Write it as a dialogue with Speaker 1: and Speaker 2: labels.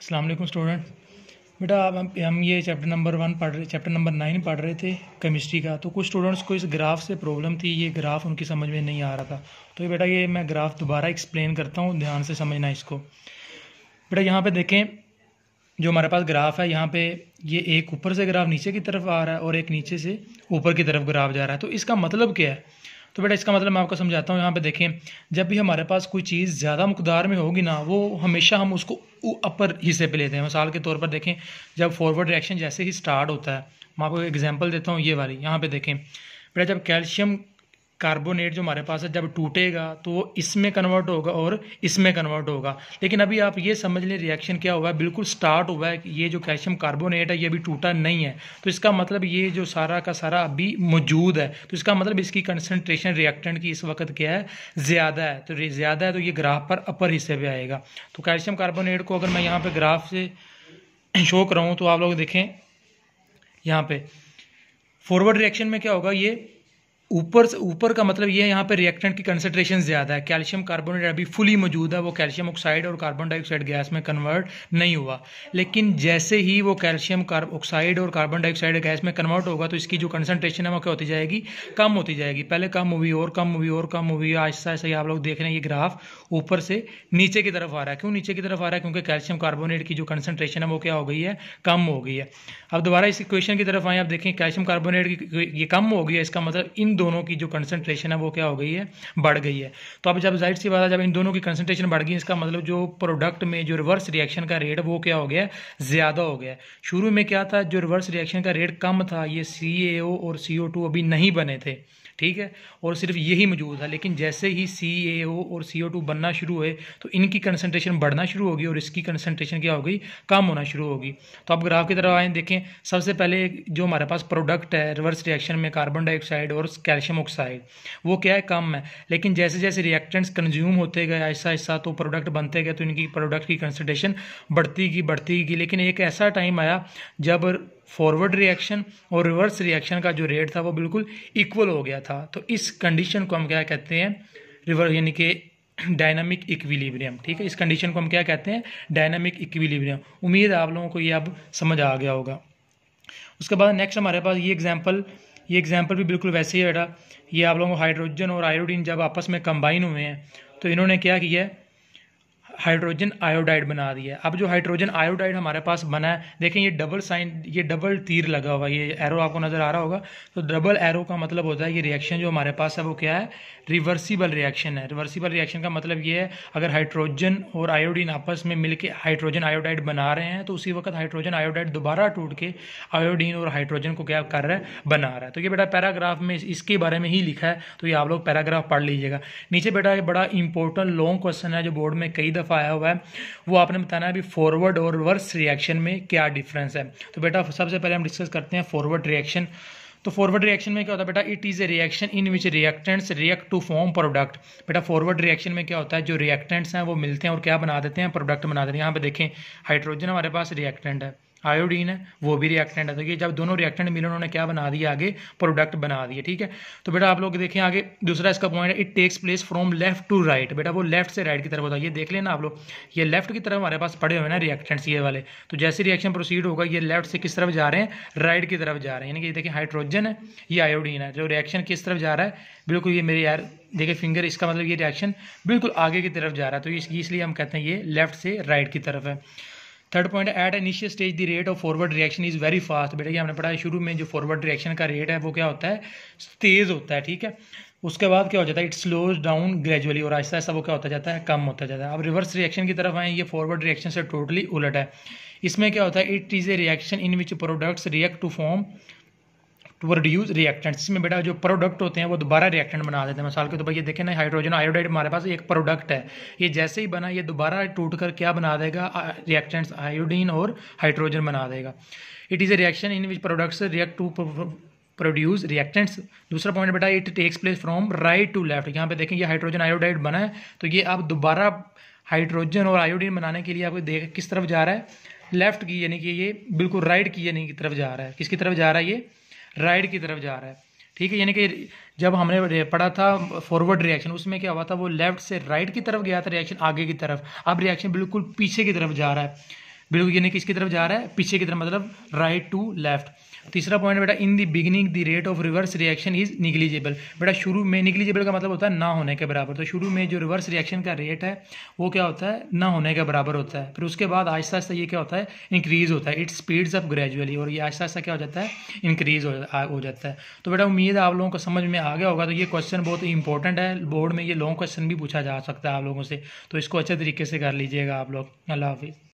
Speaker 1: अस्सलाम वालेकुम स्टूडेंट बेटा आप हम, हम ये चैप्टर नंबर वन पढ़ रहे चैप्टर नंबर नाइन पढ़ रहे थे केमिस्ट्री का तो कुछ स्टूडेंट्स को इस ग्राफ से प्रॉब्लम थी ये ग्राफ उनकी समझ में नहीं आ रहा था तो ये बेटा ये मैं ग्राफ दोबारा एक्सप्लेन करता हूँ ध्यान से समझना इसको बेटा यहाँ पर देखें जो हमारे पास ग्राफ है यहाँ पे ये एक ऊपर से ग्राफ नीचे की तरफ आ रहा है और एक नीचे से ऊपर की तरफ ग्राफ जा रहा है तो इसका मतलब क्या है तो बेटा इसका मतलब मैं आपको समझाता हूँ यहाँ पे देखें जब भी हमारे पास कोई चीज़ ज़्यादा मकदार में होगी ना वो हमेशा हम उसको अपर हिस्से पे लेते हैं मिसाल के तौर पर देखें जब फॉरवर्ड रिएक्शन जैसे ही स्टार्ट होता है मैं आपको एग्जाम्पल देता हूँ ये वाली यहाँ पर देखें बेटा जब कैल्शियम कार्बोनेट जो हमारे पास है जब टूटेगा तो वो इसमें कन्वर्ट होगा और इसमें कन्वर्ट होगा लेकिन अभी आप ये समझ लें रिएक्शन क्या हुआ है बिल्कुल स्टार्ट हुआ है कि ये जो कैल्शियम कार्बोनेट है ये अभी टूटा नहीं है तो इसका मतलब ये जो सारा का सारा अभी मौजूद है तो इसका मतलब इसकी कंसनट्रेशन रिएक्टेंट की इस वक्त क्या है ज़्यादा है तो ज़्यादा है तो ये ग्राफ पर अपर हिस्से पर आएगा तो कैल्शियम कार्बोनेट को अगर मैं यहाँ पर ग्राफ से शो कराऊँ तो आप लोग देखें यहाँ पर फॉरवर्ड रिएक्शन में क्या होगा ये ऊपर से ऊपर का मतलब ये है यहाँ पे रिएक्टेंट की कंसनट्रेशन ज़्यादा है कैल्शियम कार्बोनेट अभी फुली मौजूद है वो कैल्शियम ऑक्साइड और कार्बन डाइऑक्साइड गैस में कन्वर्ट नहीं हुआ लेकिन जैसे ही वो कैल्शियम ऑक्साइड और कार्बन डाइऑक्साइड गैस में कन्वर्ट होगा तो इसकी जो कंसनट्रेशन है वो क्या होती जाएगी कम होती जाएगी पहले कम हुई और कम हुई और कम हुई आहिस्ता आहिस्ता आप लोग देख रहे हैं ये ग्राफ ऊपर से नीचे की तरफ आ रहा है क्यों नीचे की तरफ आ रहा है क्योंकि कैल्शियम कार्बोनेट की जो कंसनट्रेशन है वो क्या हो गई है कम हो गई है अब दोबारा इस इक्वेशन की तरफ आए आप देखें कैल्शियम कार्बोनेट की ये कम हो गई है इसका मतलब इन दोनों की जो कंसनट्रेशन है वो क्या हो गई है बढ़ गई है तो अब जब जाहिर सी बात है जब इन दोनों की कंसनट्रेशन बढ़ गई इसका मतलब जो प्रोडक्ट में जो रिवर्स रिएक्शन का रेट वो क्या हो गया ज़्यादा हो गया शुरू में क्या था जो रिवर्स रिएक्शन का रेट कम था ये सी और सी अभी नहीं बने थे ठीक है और सिर्फ यही मौजूद था लेकिन जैसे ही सी ए ओ और सी ओ टू बनना शुरू हुए तो इनकी कंसनट्रेशन बढ़ना शुरू होगी और इसकी कंसनट्रेशन क्या हो गई कम होना शुरू होगी तो आप ग्राफ की तरफ आए देखें सबसे पहले जो हमारे पास प्रोडक्ट है रिवर्स रिएक्शन में कार्बन डाइऑक्साइड और कैल्शियम ऑक्साइड वो क्या है कम है लेकिन जैसे जैसे रिएक्टेंट्स कंज्यूम होते गए ऐसा ऐसा तो प्रोडक्ट बनते गए तो इनकी प्रोडक्ट की कंसनट्रेशन बढ़ती गई बढ़ती गई लेकिन एक ऐसा टाइम आया जब फॉरवर्ड रिएक्शन और रिवर्स रिएक्शन का जो रेट था वो बिल्कुल इक्वल हो गया था तो इस कंडीशन को हम क्या कहते हैं रिवर्स यानी कि डायनामिक इक्विलिब्रियम ठीक है इस कंडीशन को हम क्या कहते हैं डायनामिक इक्विलिब्रियम उम्मीद है आप लोगों को ये अब समझ आ गया होगा उसके बाद नेक्स्ट हमारे पास ये एग्जाम्पल ये एग्जाम्पल भी बिल्कुल वैसे ही है ये आप लोगों को हाइड्रोजन और आयोडीन जब आपस में कंबाइन हुए हैं तो इन्होंने क्या किया हाइड्रोजन आयोडाइड बना दिया है अब जो हाइड्रोजन आयोडाइड हमारे पास बना है देखें ये डबल साइन ये डबल तीर लगा हुआ ये एरो आपको नज़र आ रहा होगा तो डबल एरो का मतलब होता है ये रिएक्शन जो हमारे पास है वो क्या है रिवर्सिबल रिएक्शन है रिवर्सिबल रिएक्शन का मतलब ये है अगर हाइड्रोजन और आयोडीन आपस में मिलकर हाइड्रोजन आयोडाइड बना रहे हैं तो उसी वक्त हाइड्रोजन आयोडाइड दोबारा टूट के आयोडीन और हाइड्रोजन को क्या कर रहा है बना रहा है तो ये बेटा पैराग्राफ में इसके बारे में ही लिखा है तो ये आप लोग पैराग्राफ पढ़ लीजिएगा नीचे बेटा ये बड़ा इंपॉर्टेंट लॉन्ग क्वेश्चन है जो बोर्ड में कई दफ़ा तरफ आया हुआ है वो आपने बताना है अभी फॉरवर्ड और रिवर्स रिएक्शन में क्या डिफरेंस है तो बेटा सबसे पहले हम डिस्कस करते हैं फॉरवर्ड रिएक्शन तो फॉरवर्ड रिएक्शन में क्या होता है बेटा it is a reaction in which reactants react to form product बेटा फॉरवर्ड रिएक्शन में क्या होता है जो रिएक्टेंट्स हैं वो मिलते हैं और क्या बना देते हैं प्रोडक्ट बना देते हैं यहाँ पे देखें हाइड्रोजन हमारे पास रिएक्टेंट है आयोडीन है वो भी रिएक्टेंट है तो ये जब दोनों रिएक्टेंट मिले उन्होंने क्या बना दिया आगे प्रोडक्ट बना दिया ठीक है तो बेटा आप लोग देखें आगे दूसरा इसका पॉइंट है it takes place from left to right बेटा वो लेफ्ट से राइट की तरफ होता है ये देख लेना आप लोग ये लेफ्ट की तरफ हमारे पास पड़े हुए ना रिएक्टेंट्स ये वाले तो जैसे रिएक्शन प्रोसीड होगा ये लेफ्ट से किस तरफ जा रहे हैं राइट की तरफ जा रहे हैं यानी कि देखिए हाइड्रोजन है ये आयोडीन है जो रिएक्शन किस तरफ जा रहा है बिल्कुल ये मेरे यार देखिए फिंगर इसका मतलब ये रिएक्शन बिल्कुल आगे की तरफ जा रहा है तो इसलिए हम कहते हैं ये लेफ्ट से राइट की तरफ है third point at initial stage the rate of forward reaction is very fast बेटा ये हमने पढ़ा है शुरू में जो फॉरवर्ड रिएक्शन का रेट है वो क्या होता है तेज़ होता है ठीक है उसके बाद क्या हो जाता है इट स्लोज डाउन ग्रेजुअली और आहिस्ता आहिस्ता वो क्या होता जाता है कम होता जाता है अब रिवर्स रिएक्शन की तरफ आए ये फॉरवर्ड रिएक्शन से टोटली उलट है इसमें क्या होता है it is a reaction in which products react to form to produce reactants इसमें बेटा जो प्रोडक्ट होते हैं वो दोबारा रिएक्टेंट बना देते हैं मिसाल के तो भाई ये देखें ना हाइड्रोजन आयोडाइड हमारे पास एक प्रोडक्ट है ये जैसे ही बना ये दोबारा टूट कर क्या बना देगा रिएक्टेंट्स आयोडीन और हाइड्रोजन बना देगा it is a reaction in which products react to produce reactants दूसरा पॉइंट बेटा it takes place from right to left यहाँ पे देखें ये हाइड्रोजन आयोडाइड बना है तो ये आप दोबारा हाइड्रोजन और आयोडीन बनाने के लिए आपको देख किस तरफ जा रहा है लेफ्ट की यानी कि ये बिल्कुल राइट की यानी की तरफ जा रहा है किसकी तरफ जा रहा है ये राइट की तरफ जा रहा है ठीक है यानी कि जब हमने पढ़ा था फॉरवर्ड रिएक्शन उसमें क्या हुआ था वो लेफ्ट से राइट की तरफ गया था रिएक्शन आगे की तरफ अब रिएक्शन बिल्कुल पीछे की तरफ जा रहा है बिल्कुल यानी किसकी तरफ जा रहा है पीछे की तरफ मतलब राइट टू लेफ्ट तीसरा पॉइंट बेटा in the beginning the rate of reverse reaction is negligible बेटा शुरू में निगलिजिबल का मतलब होता है ना होने के बराबर तो शुरू में जो रिवर्स रिएक्शन का रेट है वो क्या होता है ना होने के बराबर होता है फिर उसके बाद आहिस्ता आहिस्ता ये क्या होता है इंक्रीज होता है इट स्पीड्स अप ग्रेजुअली और ये आहिस्ता आहिस्ता क्या हो जाता है इंक्रीज हो जाता है तो बेटा उम्मीद आप लोगों को समझ में आ गया होगा तो ये क्वेश्चन बहुत इंपॉर्टेंट है बोर्ड में ये लॉन्ग क्वेश्चन भी पूछा जा सकता है आप लोगों से तो इसको अच्छे तरीके से कर लीजिएगा आप लोग अल्लाह हाफिज़